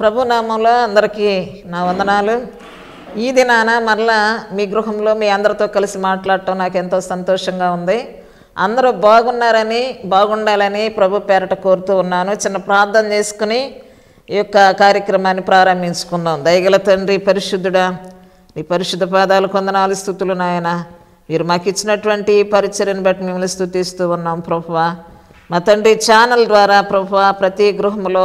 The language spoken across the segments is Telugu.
ప్రభునామంలో అందరికీ నా వందనాలు ఈ దినాన మరలా మీ గృహంలో మీ అందరితో కలిసి మాట్లాడటం నాకు ఎంతో సంతోషంగా ఉంది అందరూ బాగున్నారని బాగుండాలని ప్రభు పేరట కోరుతూ ఉన్నాను చిన్న ప్రార్థన చేసుకుని ఈ యొక్క కార్యక్రమాన్ని ప్రారంభించుకుందాం దయగల తండ్రి పరిశుద్ధుడా నీ పరిశుద్ధ పాదాలు కొందనాలు స్థుతులు నాయన మీరు మాకు ఇచ్చినటువంటి పరిచయం బట్టి మిమ్మల్ని స్థుతిస్తూ ఉన్నాం ప్రభువ మా తండ్రి ఛానల్ ద్వారా ప్రభువ ప్రతి గృహంలో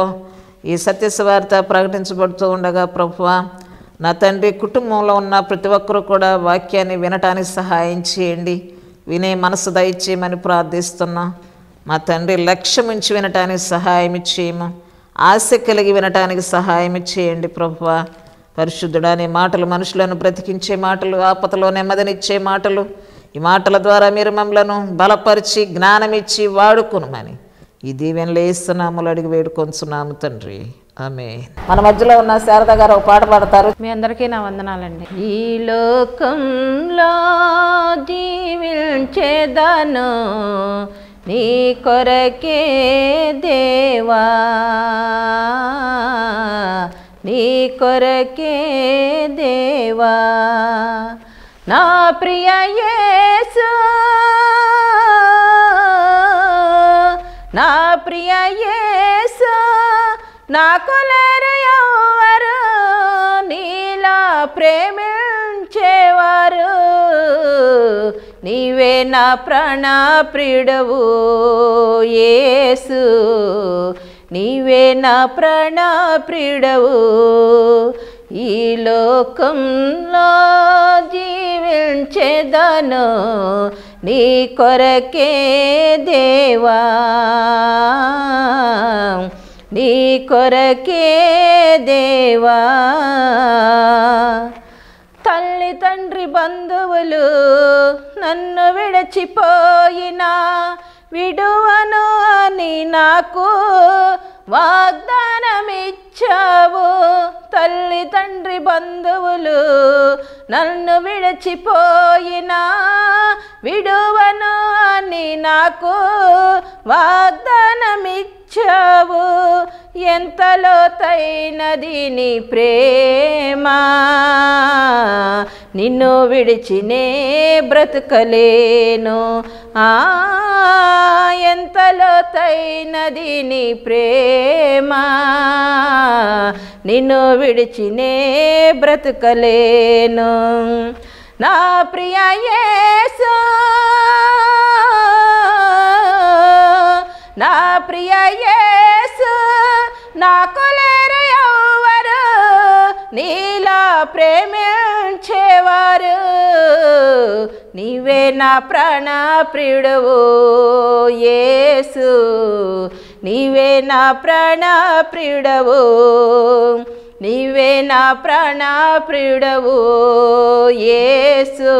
ఈ సత్యస్వార్త ప్రకటించబడుతూ ఉండగా ప్రభువ నా తండ్రి కుటుంబంలో ఉన్న ప్రతి ఒక్కరూ కూడా వాక్యాన్ని వినటానికి సహాయం చేయండి వినే మనసు దయచేయమని ప్రార్థిస్తున్నాం మా తండ్రి లక్ష్యం ఉంచి వినటానికి సహాయం చేయము ఆశ కలిగి వినటానికి సహాయం చేయండి ప్రభువ పరిశుద్ధుడని మాటలు మనుషులను బ్రతికించే మాటలు ఆపతలో నెమ్మదినిచ్చే మాటలు ఈ మాటల ద్వారా మీరు మమ్మలను బలపరిచి జ్ఞానమిచ్చి వాడుకునమని ఇది దీవెనలు ఇస్తున్నాములు అడిగి వేడుకొంచున్నాము తండ్రి ఆమె మన మధ్యలో ఉన్న శారద గారు పాట పాడతారు మీ అందరికీ నా వందనాలండి ఈ లోకంలో జీవించేదాను నీ కొరకే దేవా నీ కొరకే దేవా నా ప్రియ యేసు నా ప్రియ యేసు నా కులరు ఎవరు నీలా ప్రేమించేవారు నీవే నా ప్రాణ ప్రియుడవు యేసు నీవే నా ప్రాణ ప్రియుడవు ఈ లోకంలో జీవించేదను నీ కొరకే దేవా కొరకే దేవా తల్లి తండ్రి బంధువులు నన్ను విడచిపోయినా విడువను అని నాకు వాగ్దానమిచ్చావు తల్లి తండ్రి బంధువులు నన్ను విడిచిపోయినా విడువను అని నాకు వాగ్దానమిచ్చావు ఇచ్చావు ఎంతలోతైనది నీ ప్రేమ నిన్ను విడిచినే బ్రతకలేను ఆ ఎంతలోతైనది నీ ప్రేమ నిన్ను విడిచినే బ్రతకలేను నా ప్రియ యేసా నా ప్రియ యేసు నాకు లేరు ఎవరు నీలా ప్రేమించేవారు నీవే నా ప్రాణ ప్రియుడవు యేసు నీవే నా ప్రాణ ప్రియుడవు నీవే నా ప్రాణ ప్రియుడవు యేసు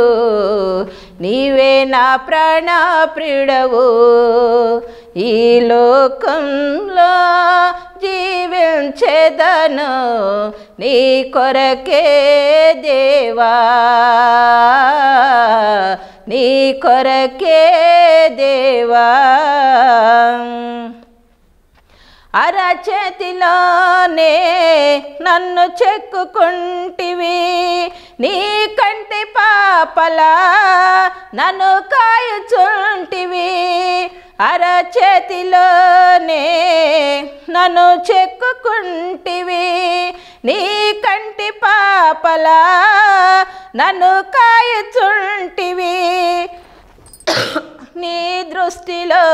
నీవే నా ప్రాణ ప్రియుడవు ఈ లోకంలో జీవించేదను నీ కొరకే దేవా నీ కొరకే దేవా అరచేతిలోనే నన్ను చెక్కుంటివి నీ కంటి పాపలా నన్ను కాయచుంటివి చేతిలోనే నన్ను చెక్కుకుంటివి నీ కంటి పాపలా నన్ను కాయచుంటివి నీ దృష్టిలో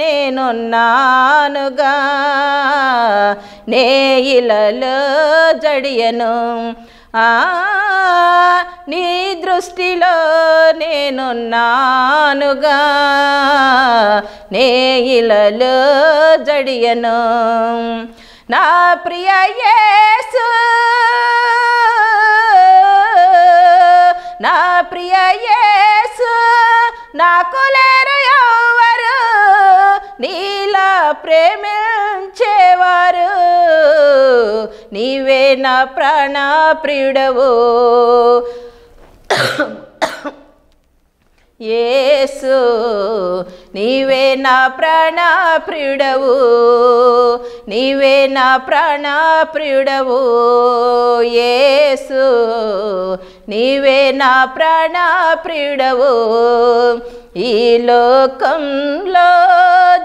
నేనున్నానుగా నే ఇలలో జడియను నీ దృష్టిలో నేనున్నానుగా నే ఇలలో జడియను నా ప్రియ యేసు నా ప్రియ యేసు నాకు లేరు ఎవరు నీలా ప్రేమించేవారు నీవే నా ప్రాణ ప్రియుడవు యేసు నీవే నా ప్రాణప్రియుడవు నీవే నా ప్రాణప్రియుడవు యేసు నీవే నా ప్రాణప్రియుడవు ఈ లోకంలో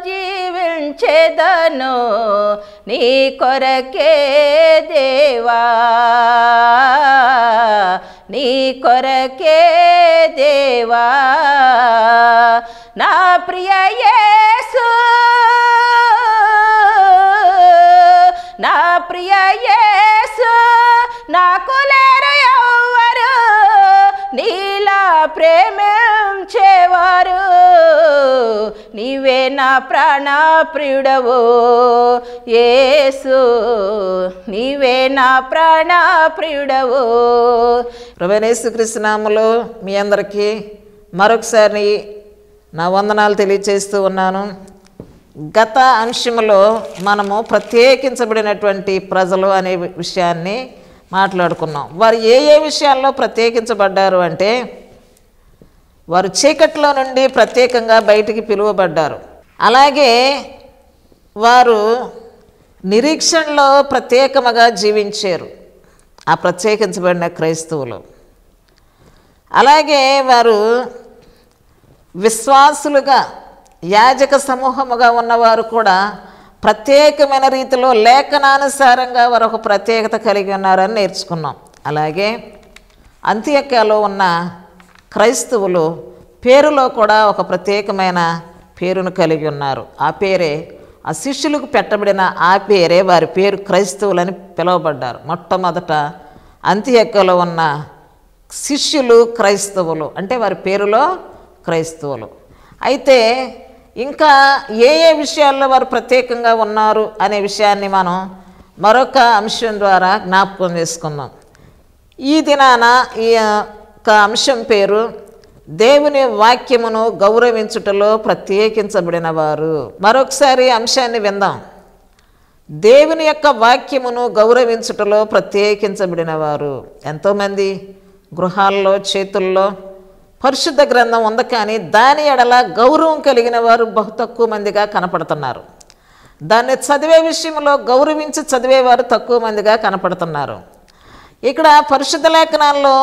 జీవించేదను నీ కొరకే దేవా నీ కొరకే దేవా నా ప్రియ యేసు నా ప్రియ యేసు నా లేరు ఎవ్వరు నీలా ప్రేమించేవారు నీవే నా ప్రాణ ప్రియుడవు యేసు నీవే నా ప్రాణ ప్రియుడవు ప్రవేణేశ్వకృష్ణనామలో మీ అందరికీ మరొకసారి నా వందనాలు తెలియచేస్తూ ఉన్నాను గత అంశంలో మనము ప్రత్యేకించబడినటువంటి ప్రజలు అనే విషయాన్ని మాట్లాడుకున్నాం వారు ఏ ఏ విషయాల్లో ప్రత్యేకించబడ్డారు అంటే వారు చీకట్లో నుండి ప్రత్యేకంగా బయటికి పిలువబడ్డారు అలాగే వారు నిరీక్షణలో ప్రత్యేకముగా జీవించారు ఆ ప్రత్యేకించబడిన క్రైస్తవులు అలాగే వారు విశ్వాసులుగా యాజక సమూహముగా ఉన్నవారు కూడా ప్రత్యేకమైన రీతిలో లేఖనానుసారంగా వారు ఒక ప్రత్యేకత కలిగి ఉన్నారని నేర్చుకున్నాం అలాగే అంత్యకాలో ఉన్న క్రైస్తవులు పేరులో కూడా ఒక ప్రత్యేకమైన పేరును కలిగి ఉన్నారు ఆ పేరే ఆ శిష్యులకు పెట్టబడిన ఆ పేరే వారి పేరు క్రైస్తవులని పిలువబడ్డారు మొట్టమొదట అంత్యకలో ఉన్న శిష్యులు క్రైస్తవులు అంటే వారి పేరులో క్రైస్తవులు అయితే ఇంకా ఏ ఏ విషయాల్లో వారు ప్రత్యేకంగా ఉన్నారు అనే విషయాన్ని మనం మరొక అంశం ద్వారా జ్ఞాపకం చేసుకుందాం ఈ దినాన ఈ యొక్క అంశం పేరు దేవుని వాక్యమును గౌరవించుటలో ప్రత్యేకించబడిన వారు మరొకసారి అంశాన్ని విందాం దేవుని యొక్క వాక్యమును గౌరవించుటలో ప్రత్యేకించబడిన వారు ఎంతోమంది గృహాల్లో చేతుల్లో పరిశుద్ధ గ్రంథం ఉంది కానీ దాని ఎడల గౌరవం కలిగిన వారు బహు తక్కువ మందిగా కనపడుతున్నారు దాన్ని చదివే విషయంలో గౌరవించి చదివేవారు తక్కువ మందిగా కనపడుతున్నారు ఇక్కడ పరిశుద్ధ లేఖనాల్లో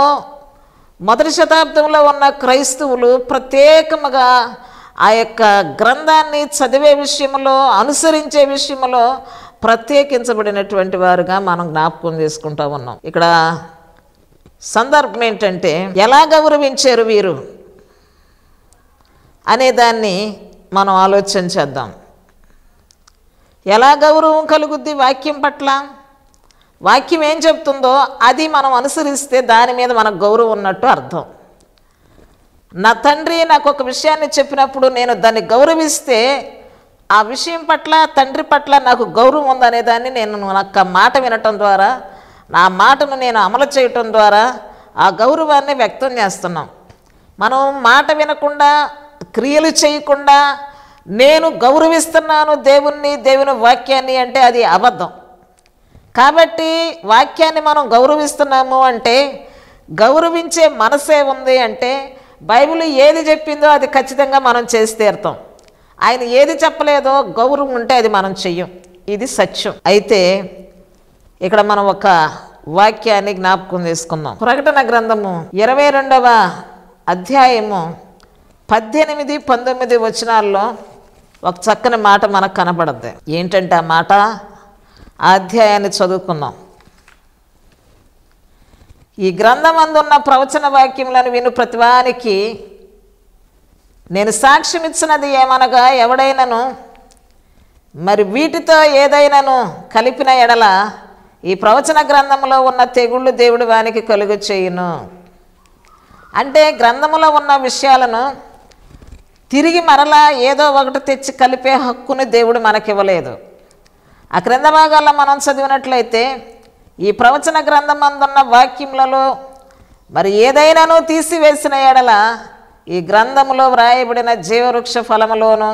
మొదటి శతాబ్దంలో ఉన్న క్రైస్తవులు ప్రత్యేకముగా ఆ యొక్క గ్రంథాన్ని చదివే విషయంలో అనుసరించే విషయంలో ప్రత్యేకించబడినటువంటి వారుగా మనం జ్ఞాపకం చేసుకుంటా ఉన్నాం ఇక్కడ సందర్భం ఏంటంటే ఎలా గౌరవించారు వీరు అనే దాన్ని మనం ఆలోచన చేద్దాం ఎలా గౌరవం కలుగుద్ది వాక్యం పట్ల వాక్యం ఏం చెప్తుందో అది మనం అనుసరిస్తే దాని మీద మనకు గౌరవం ఉన్నట్టు అర్థం నా తండ్రి నాకు ఒక విషయాన్ని చెప్పినప్పుడు నేను దాన్ని గౌరవిస్తే ఆ విషయం పట్ల తండ్రి పట్ల నాకు గౌరవం ఉందనే దాన్ని నేను నాకు మాట వినటం ద్వారా నా మాటను నేను అమలు చేయటం ద్వారా ఆ గౌరవాన్ని వ్యక్తం చేస్తున్నాం మనం మాట వినకుండా క్రియలు చేయకుండా నేను గౌరవిస్తున్నాను దేవుణ్ణి దేవుని వాక్యాన్ని అంటే అది అబద్ధం కాబట్టి వాక్యాన్ని మనం గౌరవిస్తున్నాము అంటే గౌరవించే మనసే ఉంది అంటే బైబిల్ ఏది చెప్పిందో అది ఖచ్చితంగా మనం చేసి తీరుతాం ఆయన ఏది చెప్పలేదో గౌరవం ఉంటే అది మనం చెయ్యం ఇది సత్యం అయితే ఇక్కడ మనం ఒక వాక్యాన్ని జ్ఞాపకం చేసుకుందాం ప్రకటన గ్రంథము ఇరవై రెండవ అధ్యాయము పద్దెనిమిది పంతొమ్మిది వచనాల్లో ఒక చక్కని మాట మనకు కనపడద్ది ఏంటంటే ఆ మాట ఆ అధ్యాయాన్ని చదువుకుందాం ఈ గ్రంథం అందున్న ప్రవచన వాక్యములను విను ప్రతివానికి నేను సాక్ష్యం ఇచ్చినది ఏమనగా ఎవడైనను మరి వీటితో ఏదైనాను కలిపిన ఎడల ఈ ప్రవచన గ్రంథంలో ఉన్న తెగుళ్ళు దేవుడు వానికి కలుగు చేయును అంటే గ్రంథంలో ఉన్న విషయాలను తిరిగి మరలా ఏదో ఒకటి తెచ్చి కలిపే హక్కును దేవుడు మనకివ్వలేదు ఆ క్రింద భాగాల్లో మనం చదివినట్లయితే ఈ ప్రవచన గ్రంథం అందున్న వాక్యములలో మరి ఏదైనానో తీసివేసిన ఎడల ఈ గ్రంథములో వ్రాయబడిన జీవవృక్ష ఫలములోను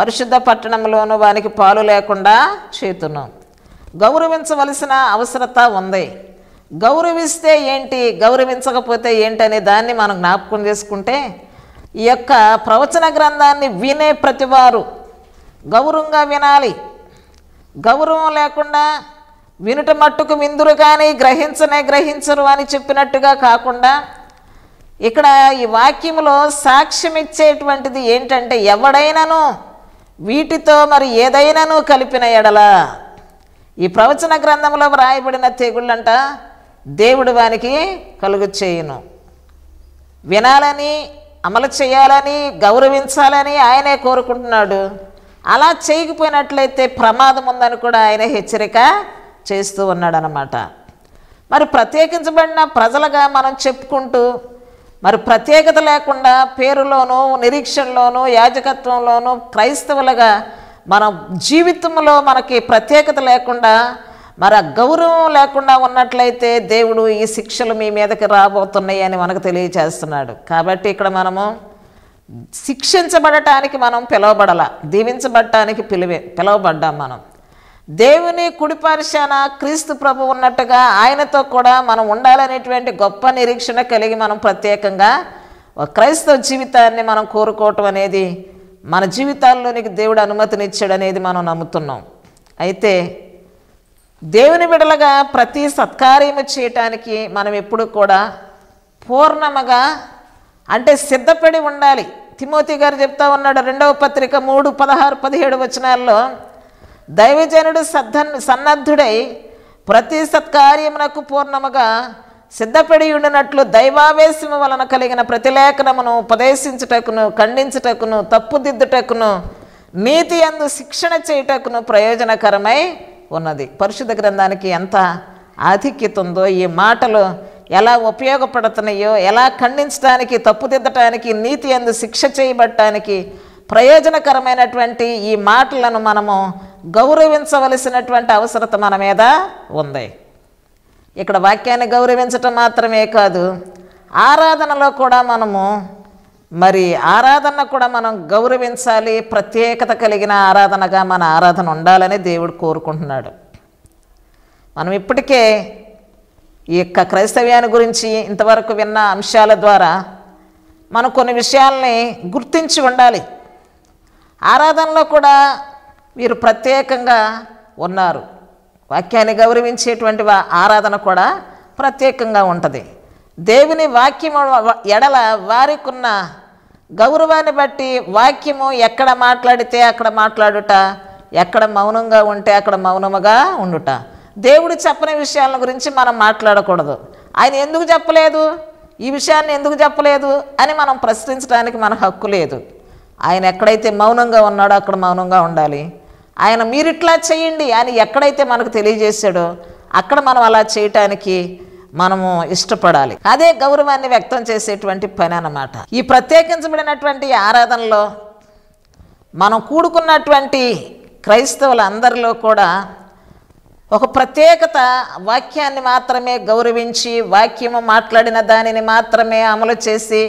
పరిశుద్ధ పట్టణంలోను వానికి పాలు లేకుండా చేతున్నాం గౌరవించవలసిన అవసరత ఉంది గౌరవిస్తే ఏంటి గౌరవించకపోతే ఏంటనే దాన్ని మనం జ్ఞాపకం చేసుకుంటే ఈ యొక్క ప్రవచన గ్రంథాన్ని వినే ప్రతివారు గౌరవంగా వినాలి గౌరవం లేకుండా వినుట మట్టుకు విందురు కానీ గ్రహించనే గ్రహించరు అని చెప్పినట్టుగా కాకుండా ఇక్కడ ఈ వాక్యంలో సాక్ష్యం ఇచ్చేటువంటిది ఏంటంటే ఎవడైనాను వీటితో మరి ఏదైనాను కలిపిన ఎడలా ఈ ప్రవచన గ్రంథంలో వ్రాయబడిన తెగుళ్ళంట దేవుడు వానికి కలుగు చేయును వినాలని అమలు చేయాలని గౌరవించాలని ఆయనే కోరుకుంటున్నాడు అలా చేయకపోయినట్లయితే ప్రమాదం ఉందని కూడా ఆయన హెచ్చరిక చేస్తూ ఉన్నాడనమాట మరి ప్రత్యేకించబడిన ప్రజలుగా మనం చెప్పుకుంటూ మరి ప్రత్యేకత లేకుండా పేరులోనూ నిరీక్షణలోనూ యాజకత్వంలోనూ క్రైస్తవులుగా మన జీవితంలో మనకి ప్రత్యేకత లేకుండా మరి ఆ గౌరవం లేకుండా ఉన్నట్లయితే దేవుడు ఈ శిక్షలు మీ మీదకి రాబోతున్నాయి అని మనకు తెలియచేస్తున్నాడు కాబట్టి ఇక్కడ మనము శిక్షించబడటానికి మనం పిలువబడాల దీవించబడటానికి పిలివే పిలువబడ్డాం మనం దేవుని కుడిపరిశాన క్రీస్తు ప్రభు ఉన్నట్టుగా ఆయనతో కూడా మనం ఉండాలనేటువంటి గొప్ప నిరీక్షణ కలిగి మనం ప్రత్యేకంగా క్రైస్తవ జీవితాన్ని మనం కోరుకోవటం అనేది మన జీవితాల్లోనికి దేవుడు అనేది మనం నమ్ముతున్నాం అయితే దేవుని బిడలగా ప్రతి సత్కార్యము చేయటానికి మనం ఎప్పుడు కూడా పూర్ణముగా అంటే సిద్ధపడి ఉండాలి తిమోతి గారు చెప్తా ఉన్నాడు రెండవ పత్రిక మూడు పదహారు పదిహేడు వచనాల్లో దైవజనుడు సద్ధన్ సన్నద్ధుడై ప్రతి సత్కార్యమునకు పూర్ణముగా సిద్ధపడి ఉండినట్లు దైవావేశము వలన కలిగిన ప్రతిలేఖనమును ఉపదేశించుటకును ఖండించుటకును తప్పుదిద్దుటకును నీతి అందు శిక్షణ చేయుటకును ప్రయోజనకరమై ఉన్నది పరిశుద్ధ గ్రంథానికి ఎంత ఆధిక్యత ఉందో ఈ మాటలు ఎలా ఉపయోగపడుతున్నాయో ఎలా ఖండించడానికి తప్పుదిద్దటానికి నీతి అందు శిక్ష చేయబట్టడానికి ప్రయోజనకరమైనటువంటి ఈ మాటలను మనము గౌరవించవలసినటువంటి అవసరత మన మీద ఉంది ఇక్కడ వాక్యాన్ని గౌరవించటం మాత్రమే కాదు ఆరాధనలో కూడా మనము మరి ఆరాధన కూడా మనం గౌరవించాలి ప్రత్యేకత కలిగిన ఆరాధనగా మన ఆరాధన ఉండాలని దేవుడు కోరుకుంటున్నాడు మనం ఇప్పటికే ఈ యొక్క క్రైస్తవ్యాన్ని గురించి ఇంతవరకు విన్న అంశాల ద్వారా మనం కొన్ని విషయాల్ని గుర్తించి ఉండాలి ఆరాధనలో కూడా వీరు ప్రత్యేకంగా ఉన్నారు వాక్యాన్ని గౌరవించేటువంటి ఆరాధన కూడా ప్రత్యేకంగా ఉంటుంది దేవుని వాక్యము ఎడల వారికున్న గౌరవాన్ని బట్టి వాక్యము ఎక్కడ మాట్లాడితే అక్కడ మాట్లాడుట ఎక్కడ మౌనంగా ఉంటే అక్కడ మౌనముగా ఉండుట దేవుడు చెప్పని విషయాల గురించి మనం మాట్లాడకూడదు ఆయన ఎందుకు చెప్పలేదు ఈ విషయాన్ని ఎందుకు చెప్పలేదు అని మనం ప్రశ్నించడానికి మన హక్కు లేదు ఆయన ఎక్కడైతే మౌనంగా ఉన్నాడో అక్కడ మౌనంగా ఉండాలి ఆయన మీరు ఇట్లా చేయండి అని ఎక్కడైతే మనకు తెలియజేశాడో అక్కడ మనం అలా చేయటానికి మనము ఇష్టపడాలి అదే గౌరవాన్ని వ్యక్తం చేసేటువంటి పని అన్నమాట ఈ ప్రత్యేకించబడినటువంటి ఆరాధనలో మనం కూడుకున్నటువంటి క్రైస్తవులందరిలో కూడా ఒక ప్రత్యేకత వాక్యాన్ని మాత్రమే గౌరవించి వాక్యము మాట్లాడిన దానిని మాత్రమే అమలు చేసి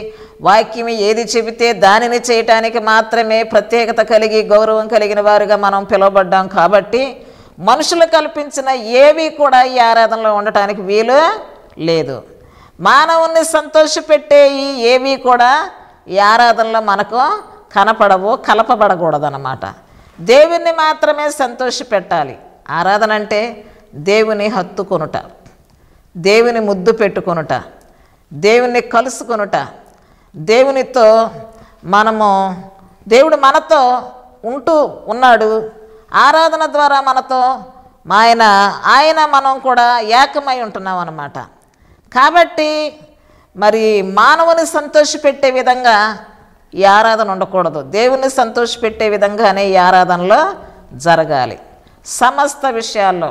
వాక్యం ఏది చెబితే దానిని చేయటానికి మాత్రమే ప్రత్యేకత కలిగి గౌరవం కలిగిన వారుగా మనం పిలువబడ్డాం కాబట్టి మనుషులు కల్పించిన ఏవి కూడా ఈ ఆరాధనలో ఉండటానికి వీలు లేదు మానవుని సంతోషపెట్టేవి ఏవి కూడా ఈ ఆరాధనలో మనకు కనపడవు కలపబడకూడదన్నమాట దేవుణ్ణి మాత్రమే సంతోషపెట్టాలి ఆరాధన అంటే దేవుని హత్తుకొనుట దేవుని ముద్దు పెట్టుకొనుట దేవుణ్ణి కలుసుకొనుట దేవునితో మనము దేవుడు మనతో ఉంటూ ఉన్నాడు ఆరాధన ద్వారా మనతో ఆయన ఆయన మనం కూడా ఏకమై ఉంటున్నాం అన్నమాట కాబట్టి మరి మానవుని సంతోషపెట్టే విధంగా ఈ ఆరాధన ఉండకూడదు దేవుని సంతోషపెట్టే విధంగానే ఈ ఆరాధనలో జరగాలి సమస్త విషయాల్లో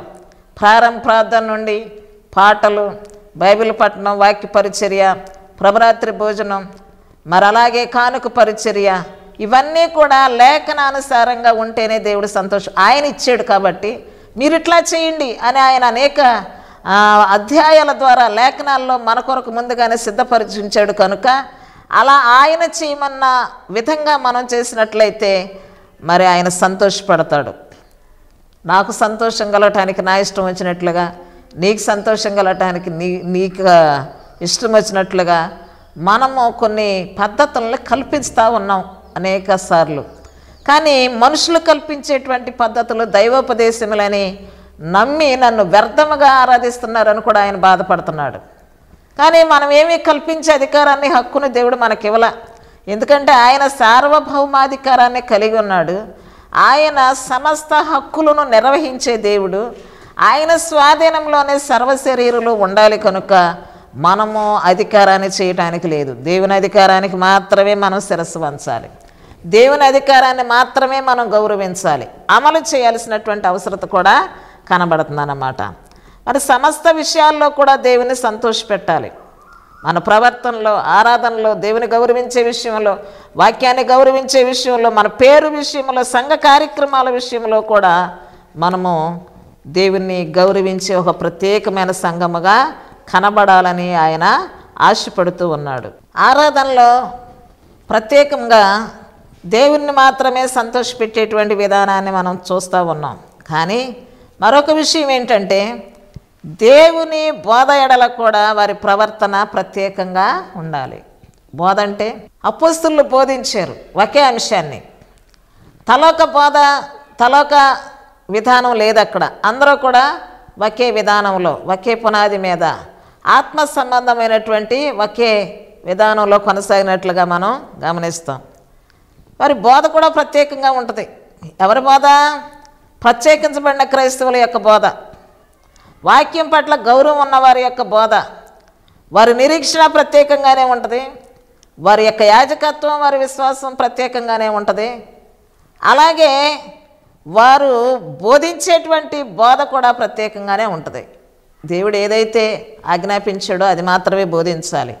ప్రారంభ ప్రార్థన నుండి పాటలు బైబిల్ పట్టణం వాక్య పరిచర్య ప్రభరాత్రి భోజనం మరి అలాగే కానుక పరిచర్య ఇవన్నీ కూడా లేఖనానుసారంగా ఉంటేనే దేవుడు సంతోషం ఆయన ఇచ్చాడు కాబట్టి మీరు ఇట్లా చేయండి అని ఆయన అనేక అధ్యాయాల ద్వారా లేఖనాల్లో మన కొరకు ముందుగానే సిద్ధపరిచించాడు కనుక అలా ఆయన చేయమన్న విధంగా మనం చేసినట్లయితే మరి ఆయన సంతోషపడతాడు నాకు సంతోషం కలవటానికి నా ఇష్టం వచ్చినట్లుగా నీకు సంతోషం కలగటానికి నీ నీకు ఇష్టం వచ్చినట్లుగా మనము కొన్ని పద్ధతులను కల్పిస్తూ ఉన్నాం అనేక సార్లు కానీ మనుషులు కల్పించేటువంటి పద్ధతులు దైవోపదేశములని నమ్మి నన్ను వ్యర్థముగా ఆరాధిస్తున్నారని కూడా ఆయన బాధపడుతున్నాడు కానీ మనం ఏమీ కల్పించే అధికారాన్ని హక్కును దేవుడు మనకివ్వల ఎందుకంటే ఆయన సార్వభౌమాధికారాన్ని కలిగి ఉన్నాడు ఆయన సమస్త హక్కులను నిర్వహించే దేవుడు ఆయన స్వాధీనంలోనే సర్వశరీరులు ఉండాలి కనుక మనము అధికారాన్ని చేయటానికి లేదు దేవుని అధికారానికి మాత్రమే మనం శిరస్సు వంచాలి దేవుని అధికారాన్ని మాత్రమే మనం గౌరవించాలి అమలు చేయాల్సినటువంటి అవసరత కూడా కనబడుతుందన్నమాట మరి సమస్త విషయాల్లో కూడా దేవుని సంతోషపెట్టాలి మన ప్రవర్తనలో ఆరాధనలో దేవుని గౌరవించే విషయంలో వాక్యాన్ని గౌరవించే విషయంలో మన పేరు విషయంలో సంఘ కార్యక్రమాల విషయంలో కూడా మనము దేవుణ్ణి గౌరవించే ఒక ప్రత్యేకమైన సంఘముగా కనబడాలని ఆయన ఆశపడుతూ ఉన్నాడు ఆరాధనలో ప్రత్యేకంగా దేవుణ్ణి మాత్రమే సంతోషపెట్టేటువంటి విధానాన్ని మనం చూస్తూ ఉన్నాం కానీ మరొక విషయం ఏంటంటే దేవుని బోధ ఎడల కూడా వారి ప్రవర్తన ప్రత్యేకంగా ఉండాలి బోధ అంటే అపోస్తులు బోధించారు ఒకే అంశాన్ని తలోక బోధ తలోక విధానం లేదు అక్కడ అందరూ కూడా ఒకే విధానంలో ఒకే పునాది మీద ఆత్మ సంబంధమైనటువంటి ఒకే విధానంలో కొనసాగినట్లుగా మనం గమనిస్తాం వారి బోధ కూడా ప్రత్యేకంగా ఉంటుంది ఎవరి బోధ ప్రత్యేకించబడిన క్రైస్తవుల యొక్క బోధ వాక్యం పట్ల గౌరవం ఉన్నవారి యొక్క బోధ వారి నిరీక్షణ ప్రత్యేకంగానే ఉంటుంది వారి యొక్క యాజకత్వం వారి విశ్వాసం ప్రత్యేకంగానే ఉంటుంది అలాగే వారు బోధించేటువంటి బోధ కూడా ప్రత్యేకంగానే ఉంటుంది దేవుడు ఏదైతే ఆజ్ఞాపించాడో అది మాత్రమే బోధించాలి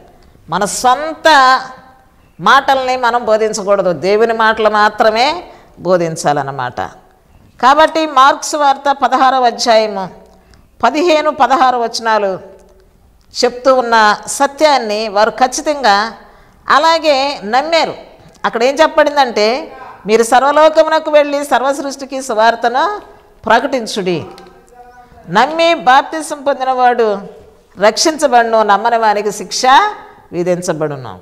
మన సొంత మాటల్ని మనం బోధించకూడదు దేవుని మాటలు మాత్రమే బోధించాలన్నమాట కాబట్టి మార్క్స్ వార్త పదహారవ అధ్యాయము పదిహేను పదహారు వచనాలు చెప్తూ ఉన్న సత్యాన్ని వారు ఖచ్చితంగా అలాగే నమ్మారు అక్కడ ఏం చెప్పడిందంటే మీరు సర్వలోకమునకు వెళ్ళి సర్వ సృష్టికి సువార్తను ప్రకటించుడి నమ్మి బాప్తిసం పొందినవాడు రక్షించబడును నమ్మని వారికి శిక్ష విధించబడును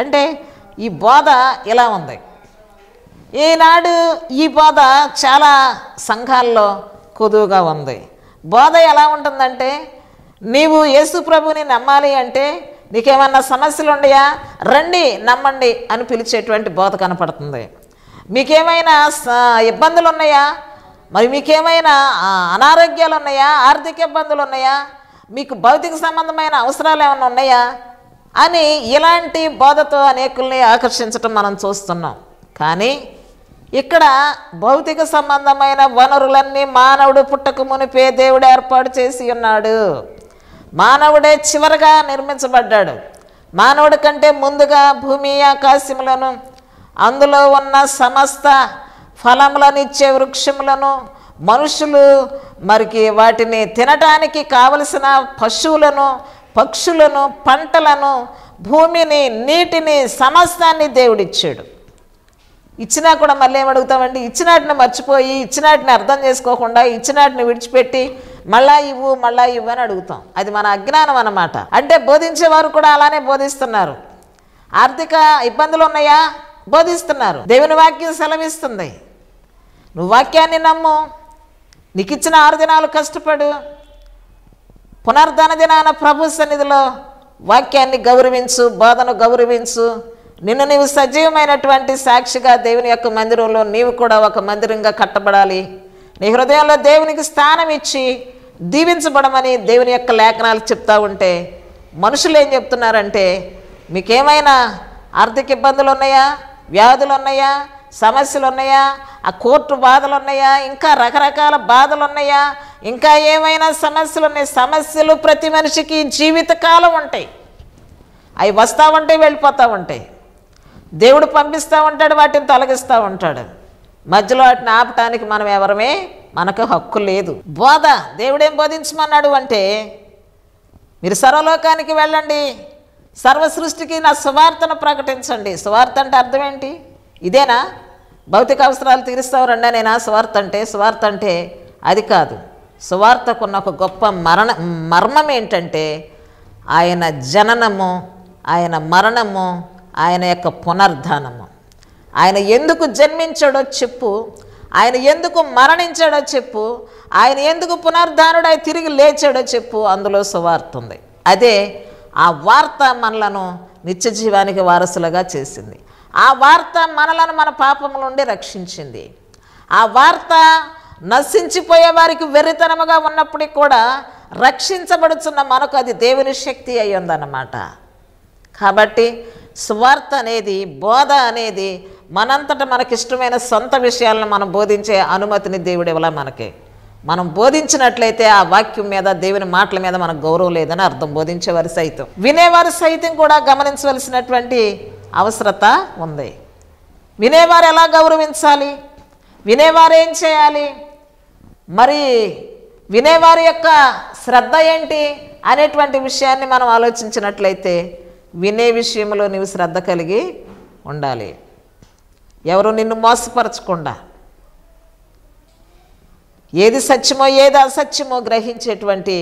అంటే ఈ బోధ ఇలా ఉంది ఈనాడు ఈ బోధ చాలా సంఘాల్లో కొదువుగా ఉంది బోధ ఎలా ఉంటుందంటే నీవు యేసు ప్రభుని నమ్మాలి అంటే నీకేమన్నా సమస్యలు ఉన్నాయా రండి నమ్మండి అని పిలిచేటువంటి బోధ కనపడుతుంది మీకేమైనా ఇబ్బందులు ఉన్నాయా మరి మీకేమైనా అనారోగ్యాలు ఉన్నాయా ఆర్థిక ఇబ్బందులు ఉన్నాయా మీకు భౌతిక సంబంధమైన అవసరాలు ఏమైనా ఉన్నాయా అని ఇలాంటి బోధతో అనేకుల్ని ఆకర్షించటం మనం చూస్తున్నాం కానీ ఇక్కడ భౌతిక సంబంధమైన వనరులన్నీ మానవుడు పుట్టక మునిపే దేవుడు ఏర్పాటు చేసి ఉన్నాడు మానవుడే చివరగా నిర్మించబడ్డాడు మానవుడి కంటే ముందుగా భూమి ఆకాశములను అందులో ఉన్న సమస్త ఫలములను ఇచ్చే వృక్షములను మనుషులు మరికి వాటిని తినటానికి కావలసిన పశువులను పక్షులను పంటలను భూమిని నీటిని సమస్తాన్ని దేవుడిచ్చాడు ఇచ్చినా కూడా మళ్ళీ ఏమడుగుతామండి ఇచ్చినాటిని మర్చిపోయి ఇచ్చినాటిని అర్థం చేసుకోకుండా ఇచ్చినాటిని విడిచిపెట్టి మళ్ళా ఇవ్వు మళ్ళా ఇవ్వు అని అడుగుతాం అది మన అజ్ఞానం అన్నమాట అంటే బోధించేవారు కూడా అలానే బోధిస్తున్నారు ఆర్థిక ఇబ్బందులు ఉన్నాయా బోధిస్తున్నారు దేవుని వాక్యం సెలవిస్తుంది నువ్వు వాక్యాన్ని నమ్ము నీకు ఇచ్చిన ఆరు దినాలు కష్టపడు పునర్ధన దినాన ప్రభు సన్నిధిలో వాక్యాన్ని గౌరవించు బోధను గౌరవించు నిన్ను నీవు సజీవమైనటువంటి సాక్షిగా దేవుని యొక్క మందిరంలో నీవు కూడా ఒక మందిరంగా కట్టబడాలి నీ హృదయంలో దేవునికి స్థానం ఇచ్చి దీవించబడమని దేవుని యొక్క లేఖనాలు చెప్తా ఉంటే మనుషులు ఏం చెప్తున్నారంటే మీకేమైనా ఆర్థిక ఇబ్బందులు ఉన్నాయా వ్యాధులు ఉన్నాయా సమస్యలు ఉన్నాయా ఆ కోర్టు బాధలు ఉన్నాయా ఇంకా రకరకాల బాధలు ఉన్నాయా ఇంకా ఏమైనా సమస్యలు ఉన్నాయి సమస్యలు ప్రతి మనిషికి జీవితకాలం ఉంటాయి అవి వస్తూ ఉంటాయి వెళ్ళిపోతూ ఉంటాయి దేవుడు పంపిస్తూ ఉంటాడు వాటిని తొలగిస్తూ ఉంటాడు మధ్యలో వాటిని ఆపటానికి మనం ఎవరమే మనకు హక్కు లేదు బోధ దేవుడేం బోధించమన్నాడు అంటే మీరు సర్వలోకానికి వెళ్ళండి సర్వసృష్టికి నా సువార్తను ప్రకటించండి సువార్త అంటే అర్థం ఏంటి ఇదేనా భౌతిక అవసరాలు తీరుస్తావు నేను ఆ స్వార్థ అంటే స్వార్థ అంటే అది కాదు సువార్తకున్న ఒక గొప్ప మరణ మర్మం ఏంటంటే ఆయన జననము ఆయన మరణము ఆయన యొక్క పునర్ధానము ఆయన ఎందుకు జన్మించాడో చెప్పు ఆయన ఎందుకు మరణించాడో చెప్పు ఆయన ఎందుకు పునర్ధానుడై తిరిగి లేచాడో చెప్పు అందులో సువార్త ఉంది అదే ఆ వార్త మనలను నిత్య జీవానికి వారసులుగా చేసింది ఆ వార్త మనలను మన పాపముల నుండి రక్షించింది ఆ వార్త నశించిపోయే వారికి వెర్రితనముగా ఉన్నప్పటికి కూడా రక్షించబడుచున్న మనకు అది దేవుని శక్తి అయ్యిందన్నమాట కాబట్టి స్వార్థ అనేది బోధ అనేది మనంతట మనకిష్టమైన సొంత విషయాలను మనం బోధించే అనుమతిని దేవుడు ఇవ్వలే మనకి మనం బోధించినట్లయితే ఆ వాక్యం మీద దేవుని మాటల మీద మనకు గౌరవం లేదని అర్థం బోధించేవారు సైతం వినేవారు సైతం కూడా గమనించవలసినటువంటి అవసరత ఉంది వినేవారు ఎలా గౌరవించాలి వినేవారు ఏం చేయాలి మరి వినేవారి యొక్క శ్రద్ధ ఏంటి అనేటువంటి విషయాన్ని మనం ఆలోచించినట్లయితే వినే విషయంలో నీవు శ్రద్ధ కలిగి ఉండాలి ఎవరు నిన్ను మోసపరచకుండా ఏది సత్యమో ఏది అసత్యమో గ్రహించేటువంటి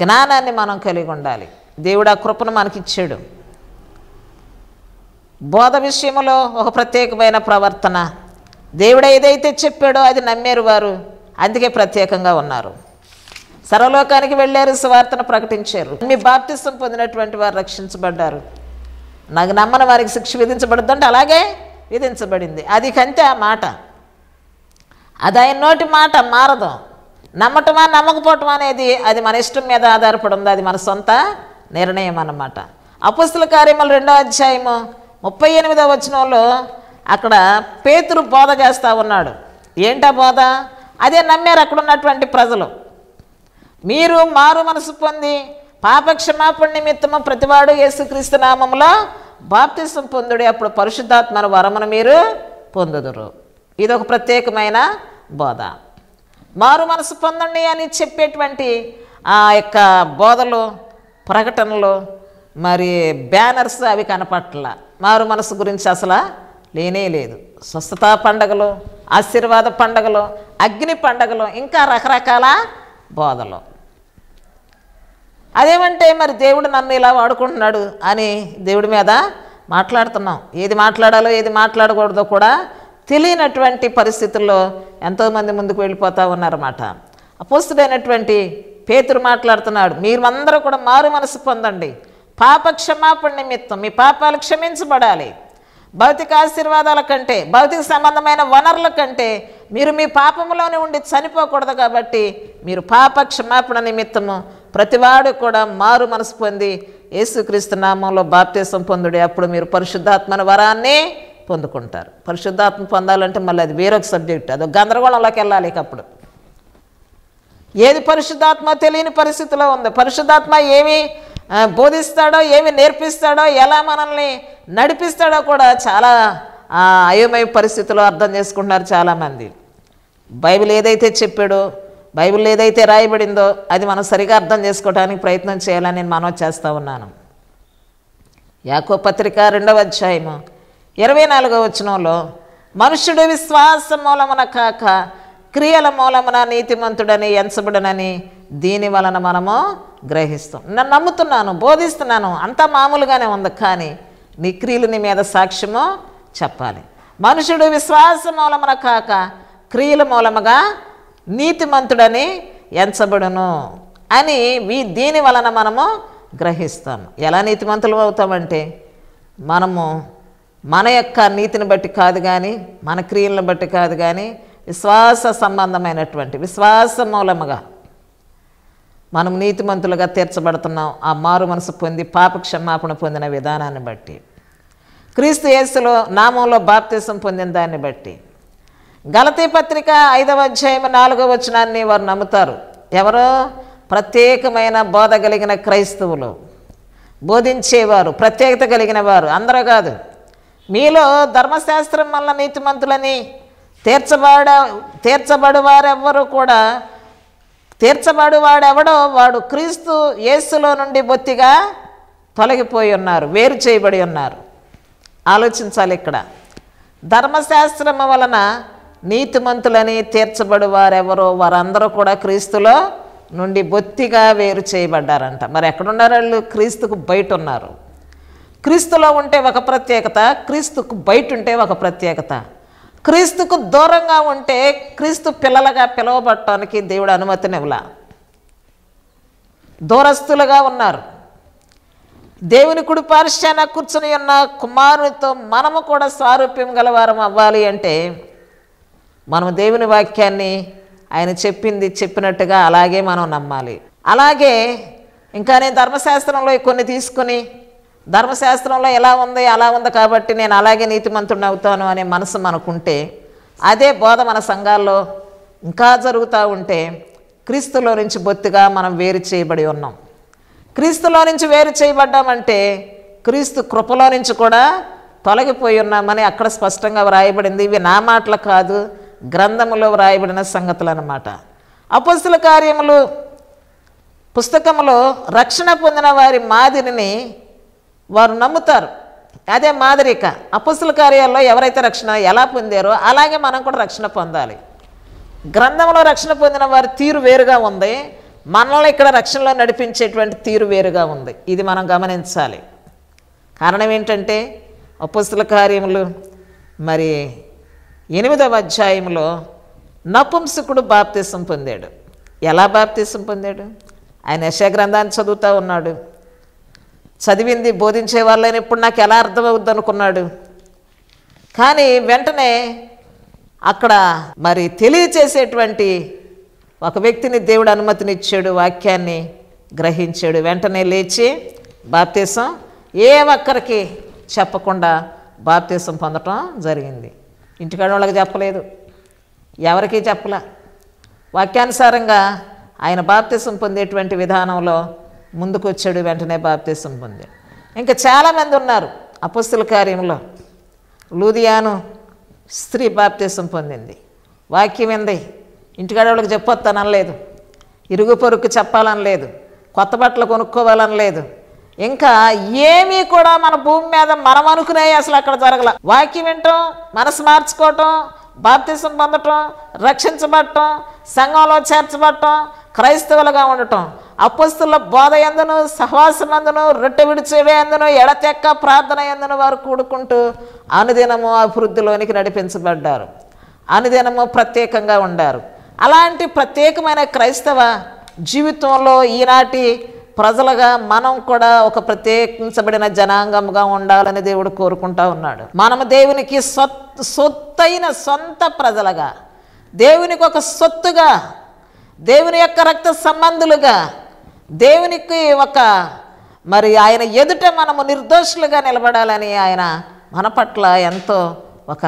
జ్ఞానాన్ని మనం కలిగి ఉండాలి దేవుడు ఆ కృపను మనకిచ్చాడు బోధ విషయంలో ఒక ప్రత్యేకమైన ప్రవర్తన దేవుడు ఏదైతే చెప్పాడో అది నమ్మారు వారు అందుకే ప్రత్యేకంగా ఉన్నారు సర్వలోకానికి వెళ్ళారు సువార్తను ప్రకటించారు మీ బాప్తిసం పొందినటువంటి వారు రక్షించబడ్డారు నాకు నమ్మని వారికి శిక్ష విధించబడుతుంటే అలాగే విధించబడింది అది కంతే ఆ మాట అది ఆయన నోటి మాట మారదు నమ్మటమా నమ్మకపోవటం అనేది అది మన ఇష్టం మీద ఆధారపడి ఉంది అది మన సొంత నిర్ణయం అన్నమాట అపుస్తుల కార్యములు రెండో అధ్యాయము ముప్పై వచ్చిన వాళ్ళు అక్కడ పేతురు బోధ చేస్తూ ఉన్నాడు ఏంటా బోధ అదే నమ్మారు అక్కడ ఉన్నటువంటి ప్రజలు మీరు మారు మనసు పొంది పాపక్షమాపణ నిమిత్తము ప్రతివాడు యేసుక్రీస్తు నామంలో బాప్తిసం పొందుడి అప్పుడు పరిశుద్ధాత్మన వరమును మీరు పొందుదురు ఇది ఒక ప్రత్యేకమైన బోధ మారు మనసు పొందండి అని చెప్పేటువంటి ఆ యొక్క బోధలు ప్రకటనలు మరి బ్యానర్స్ అవి కనపట్ల మారు మనసు గురించి అసలు లేనే లేదు స్వస్థత పండగలు ఆశీర్వాద పండగలు అగ్ని పండగలు ఇంకా రకరకాల బోధలు అదేమంటే మరి దేవుడు నన్ను ఇలా వాడుకుంటున్నాడు అని దేవుడి మీద మాట్లాడుతున్నాం ఏది మాట్లాడాలో ఏది మాట్లాడకూడదో కూడా తెలియనటువంటి పరిస్థితుల్లో ఎంతోమంది ముందుకు వెళ్ళిపోతూ ఉన్నారన్నమాట అపోస్తుడైనటువంటి పేతురు మాట్లాడుతున్నాడు మీరందరూ కూడా మారు మనసు పొందండి పాప క్షమాపణ నిమిత్తం మీ పాపాలు క్షమించబడాలి భౌతిక ఆశీర్వాదాల కంటే భౌతిక సంబంధమైన వనరుల కంటే మీరు మీ పాపంలోనే ఉండి చనిపోకూడదు కాబట్టి మీరు పాప క్షమాపణ నిమిత్తము ప్రతివాడు కూడా మారు మనసు పొంది యేసుక్రీస్తు నామంలో బాప్తీసం పొందుడి అప్పుడు మీరు పరిశుద్ధాత్మన వరాన్ని పొందుకుంటారు పరిశుద్ధాత్మ పొందాలంటే మళ్ళీ అది వేరొక సబ్జెక్ట్ అది గందరగోళంలోకి వెళ్ళాలి అప్పుడు ఏది పరిశుద్ధాత్మ తెలియని పరిస్థితిలో ఉంది పరిశుద్ధాత్మ ఏమి బోధిస్తాడో ఏమి నేర్పిస్తాడో ఎలా మనల్ని నడిపిస్తాడో కూడా చాలా అయోమయ పరిస్థితులు అర్థం చేసుకుంటున్నారు చాలామంది బైబిల్ ఏదైతే చెప్పాడో బైబిల్ ఏదైతే రాయబడిందో అది మనం సరిగా అర్థం చేసుకోవడానికి ప్రయత్నం చేయాలని నేను మనవి చేస్తూ ఉన్నాను యాకో పత్రిక రెండవ అధ్యాయము ఇరవై నాలుగవ వచనంలో మనుష్యుడు విశ్వాస మూలమున కాక క్రియల మూలమున నీతిమంతుడని ఎంచబడనని దీని వలన మనము గ్రహిస్తాం నేను నమ్ముతున్నాను బోధిస్తున్నాను అంతా మామూలుగానే ఉంది కానీ నీ క్రియలు నీ మీద సాక్ష్యము చెప్పాలి మనుషుడు విశ్వాస మూలమున కాక క్రియల మూలముగా నీతిమంతుడని ఎంచబడును అని వీ దీని వలన మనము గ్రహిస్తాము ఎలా నీతిమంతులు అవుతామంటే మనము మన యొక్క నీతిని బట్టి కాదు కానీ మన క్రియలను బట్టి కాదు కానీ విశ్వాస సంబంధమైనటువంటి విశ్వాస మూలముగా మనం నీతిమంతులుగా తీర్చబడుతున్నాం ఆ మారు మనసు పొంది పాప క్షమాపణ పొందిన విధానాన్ని బట్టి క్రీస్తు యేసులో నామంలో బాప్తీసం పొందిన దాన్ని బట్టి గలతీ పత్రిక ఐదవ అధ్యాయం నాలుగవ వచనాన్ని వారు నమ్ముతారు ఎవరో ప్రత్యేకమైన బోధ కలిగిన క్రైస్తవులు బోధించేవారు ప్రత్యేకత కలిగిన వారు అందరూ కాదు మీలో ధర్మశాస్త్రం వల్ల నీతిమంతులని తీర్చబడ తీర్చబడువారెవ్వరూ కూడా తీర్చబడు వాడెవడో వాడు క్రీస్తు యేసులో నుండి బొత్తిగా తొలగిపోయి ఉన్నారు వేరు చేయబడి ఉన్నారు ఆలోచించాలి ఇక్కడ ధర్మశాస్త్రము వలన నీతిమంతులని తీర్చబడు వారెవరో వారందరూ కూడా క్రీస్తులో నుండి బొత్తిగా వేరు చేయబడ్డారంట మరి ఎక్కడున్నారు వాళ్ళు క్రీస్తుకు బయట ఉన్నారు క్రీస్తులో ఉంటే ఒక ప్రత్యేకత క్రీస్తుకు బయట ఉంటే ఒక ప్రత్యేకత క్రీస్తుకు దూరంగా ఉంటే క్రీస్తు పిల్లలుగా పిలవబడటానికి దేవుడు అనుమతినివ్వలా దూరస్తులుగా ఉన్నారు దేవుని కుడి పార్శ్వాన కూర్చుని ఉన్న కుమారునితో మనము కూడా సారూప్యం గలవారం అవ్వాలి అంటే మనం దేవుని వాక్యాన్ని ఆయన చెప్పింది చెప్పినట్టుగా అలాగే మనం నమ్మాలి అలాగే ఇంకా నేను ధర్మశాస్త్రంలో కొన్ని తీసుకుని ధర్మశాస్త్రంలో ఎలా ఉంది అలా ఉంది కాబట్టి నేను అలాగే నీతిమంతుడిని అవుతాను అనే మనసు మనకుంటే అదే బోధ మన సంఘాల్లో ఇంకా జరుగుతూ ఉంటే క్రీస్తులో నుంచి బొత్తిగా మనం వేరు చేయబడి ఉన్నాం క్రీస్తులో నుంచి వేరు చేయబడ్డామంటే క్రీస్తు కృపలో నుంచి కూడా తొలగిపోయి ఉన్నామని అక్కడ స్పష్టంగా వ్రాయబడింది ఇవి నా మాటలు కాదు గ్రంథములో వ్రాయబడిన సంగతులు అన్నమాట అపస్తుల కార్యములు పుస్తకంలో రక్షణ పొందిన వారి మాదిరిని వారు నమ్ముతారు అదే మాదిరిక అపుస్తుల కార్యాల్లో ఎవరైతే రక్షణ ఎలా పొందారో అలాగే మనం కూడా రక్షణ పొందాలి గ్రంథంలో రక్షణ పొందిన వారి తీరు వేరుగా ఉంది మనల్ని ఇక్కడ రక్షణలో నడిపించేటువంటి తీరు వేరుగా ఉంది ఇది మనం గమనించాలి కారణం ఏంటంటే అపుస్తుల కార్యములు మరి ఎనిమిదవ అధ్యాయంలో నపుంసకుడు బాప్తిసం పొందాడు ఎలా బాప్తిసం పొందాడు ఆయన గ్రంథాన్ని చదువుతూ ఉన్నాడు చదివింది బోధించే వాళ్ళని ఇప్పుడు నాకు ఎలా అర్థమవుద్ది అనుకున్నాడు కానీ వెంటనే అక్కడ మరి తెలియచేసేటువంటి ఒక వ్యక్తిని దేవుడు అనుమతినిచ్చాడు వాక్యాన్ని గ్రహించాడు వెంటనే లేచి బాప్తీసం ఏ ఒక్కరికి చెప్పకుండా బాప్తీసం పొందటం జరిగింది ఇంటికాడ వాళ్ళకి చెప్పలేదు ఎవరికీ చెప్పలే వాక్యానుసారంగా ఆయన బాప్తీసం పొందేటువంటి విధానంలో ముందుకు వచ్చాడు వెంటనే బాప్తీసం పొందాడు ఇంకా చాలామంది ఉన్నారు అపస్తుల కార్యంలో లూదియాను స్త్రీ బాప్తీసం పొందింది వాక్యం ఏంది ఇంటికాడ వాళ్ళకి చెప్పొస్తాననలేదు ఇరుగు పొరుగు చెప్పాలని లేదు కొత్త బట్టలు కొనుక్కోవాలని లేదు ఇంకా ఏమీ కూడా మన భూమి మీద మనం అనుకునే అసలు అక్కడ జరగల వాక్యం వింటాం మనసు మార్చుకోవటం బాప్తీసం పొందటం రక్షించబడటం సంఘంలో చేర్చబడటం క్రైస్తవులుగా ఉండటం అపస్తుల బోధ ఎందును సహవాసనందును రొట్టె విడిచేవే ఎందును ఎడతెక్క ప్రార్థన ఎందును వారు కూడుకుంటూ అనుదినము అభివృద్ధిలోనికి నడిపించబడ్డారు అనుదినము ప్రత్యేకంగా ఉండారు అలాంటి ప్రత్యేకమైన క్రైస్తవ జీవితంలో ఈనాటి ప్రజలుగా మనం కూడా ఒక ప్రత్యేకించబడిన జనాంగముగా ఉండాలని దేవుడు కోరుకుంటా ఉన్నాడు మనము దేవునికి సొత్ సొత్తైన సొంత ప్రజలుగా దేవునికి ఒక సొత్తుగా దేవుని యొక్క రక్త సంబంధులుగా దేవునికి ఒక మరి ఆయన ఎదుట మనము నిర్దోషులుగా నిలబడాలని ఆయన మన పట్ల ఎంతో ఒక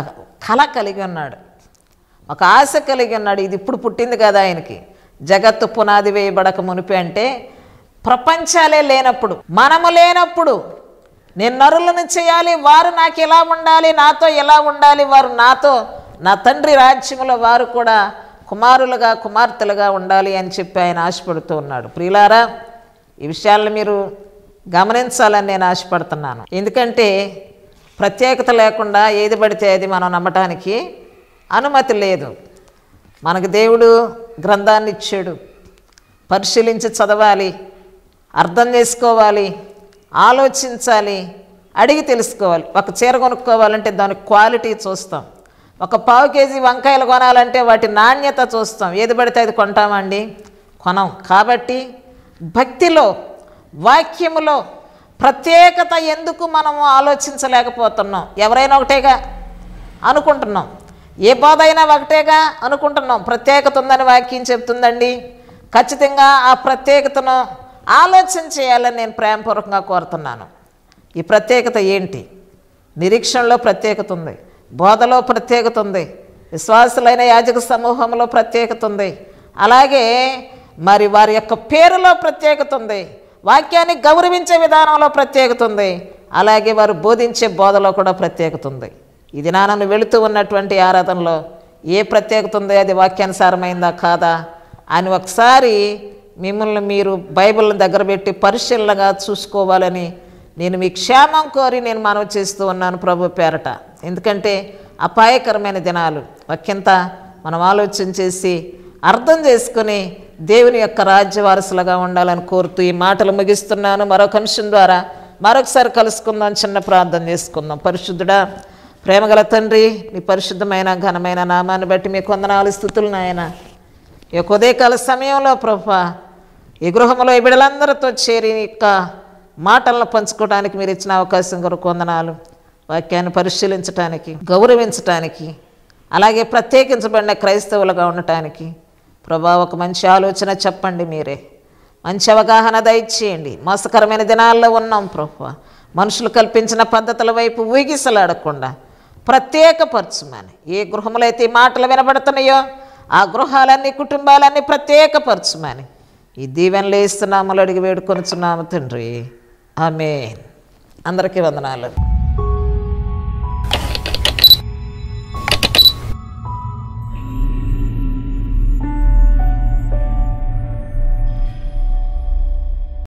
కళ కలిగి ఉన్నాడు ఒక ఆశ కలిగి ఉన్నాడు ఇది ఇప్పుడు పుట్టింది కదా ఆయనకి జగత్తు పునాది వేయబడక మునిపి అంటే ప్రపంచాలే లేనప్పుడు మనము లేనప్పుడు నేను నరులను చేయాలి వారు నాకు ఇలా ఉండాలి నాతో ఇలా ఉండాలి వారు నాతో నా తండ్రి రాజ్యంలో వారు కూడా కుమారులుగా కుమార్తెలుగా ఉండాలి అని చెప్పి ఆయన ఆశపడుతూ ఉన్నాడు ప్రియులారా ఈ విషయాలను మీరు గమనించాలని నేను ఆశపడుతున్నాను ఎందుకంటే ప్రత్యేకత లేకుండా ఏది పడితే అది మనం నమ్మటానికి అనుమతి లేదు మనకు దేవుడు గ్రంథాన్ని ఇచ్చాడు పరిశీలించి చదవాలి అర్థం చేసుకోవాలి ఆలోచించాలి అడిగి తెలుసుకోవాలి ఒక చీర కొనుక్కోవాలంటే దాని క్వాలిటీ చూస్తాం ఒక పావు కేజీ వంకాయలు కొనాలంటే వాటి నాణ్యత చూస్తాం ఏది పడితే అది కొంటామండి కొనం కాబట్టి భక్తిలో వాక్యములో ప్రత్యేకత ఎందుకు మనము ఆలోచించలేకపోతున్నాం ఎవరైనా ఒకటేగా అనుకుంటున్నాం ఏ బోధ అయినా ఒకటేగా అనుకుంటున్నాం ప్రత్యేకత ఉందని వాక్యం చెప్తుందండి ఖచ్చితంగా ఆ ప్రత్యేకతను ఆలోచన చేయాలని నేను ప్రేమపూర్వకంగా కోరుతున్నాను ఈ ప్రత్యేకత ఏంటి నిరీక్షణలో ప్రత్యేకత ఉంది బోధలో ప్రత్యేకత ఉంది విశ్వాసులైన యాజక సమూహంలో ప్రత్యేకత ఉంది అలాగే మరి వారి యొక్క పేరులో ప్రత్యేకత ఉంది వాక్యాన్ని గౌరవించే విధానంలో ప్రత్యేకత ఉంది అలాగే వారు బోధించే బోధలో కూడా ప్రత్యేకత ఉంది ఇది నాన్నను వెళుతూ ఉన్నటువంటి ఆరాధనలో ఏ ప్రత్యేకత ఉంది అది వాక్యానుసారమైందా కాదా అని ఒకసారి మిమ్మల్ని మీరు బైబిల్ని దగ్గర పెట్టి పరిశీలనగా చూసుకోవాలని నేను మీ క్షేమం కోరి నేను మనవి చేస్తూ ఉన్నాను ప్రభు పేరట ఎందుకంటే అపాయకరమైన దినాలు వాక్యంత మనం ఆలోచన చేసి అర్థం చేసుకుని దేవుని యొక్క రాజ్య వారసులుగా ఉండాలని కోరుతూ ఈ మాటలు ముగిస్తున్నాను మరొక అంశం ద్వారా మరొకసారి కలుసుకుందాం చిన్న ప్రార్థన చేసుకుందాం పరిశుద్ధుడా ప్రేమగల తండ్రి మీ పరిశుద్ధమైన ఘనమైన నామాన్ని బట్టి మీ కొందనాలు స్థుతులు నాయన ఈ యొక్క ఉదయకాల సమయంలో ప్రభ ఈ గృహంలో ఈ బిడలందరితో చేరి యొక్క మాటలను పంచుకోవడానికి మీరు ఇచ్చిన అవకాశం కొరకు వందనాలు వాక్యాన్ని పరిశీలించటానికి గౌరవించటానికి అలాగే ప్రత్యేకించబడిన క్రైస్తవులుగా ఉండటానికి ప్రభా ఒక మంచి ఆలోచన చెప్పండి మీరే మంచి అవగాహన దయచేయండి మోసకరమైన దినాల్లో ఉన్నాం ప్రభు మనుషులు కల్పించిన పద్ధతుల వైపు ఊగిసలాడకుండా ప్రత్యేకపరచుమని ఏ గృహములైతే ఈ మాటలు వినబడుతున్నాయో ఆ గృహాలన్నీ కుటుంబాలన్నీ ప్రత్యేకపరచుమని ఈ దీవెనలు ఇస్తున్నాములు అడిగి వేడుకొనుచున్నాము తండ్రి ఆమె అందరికీ వందనాలు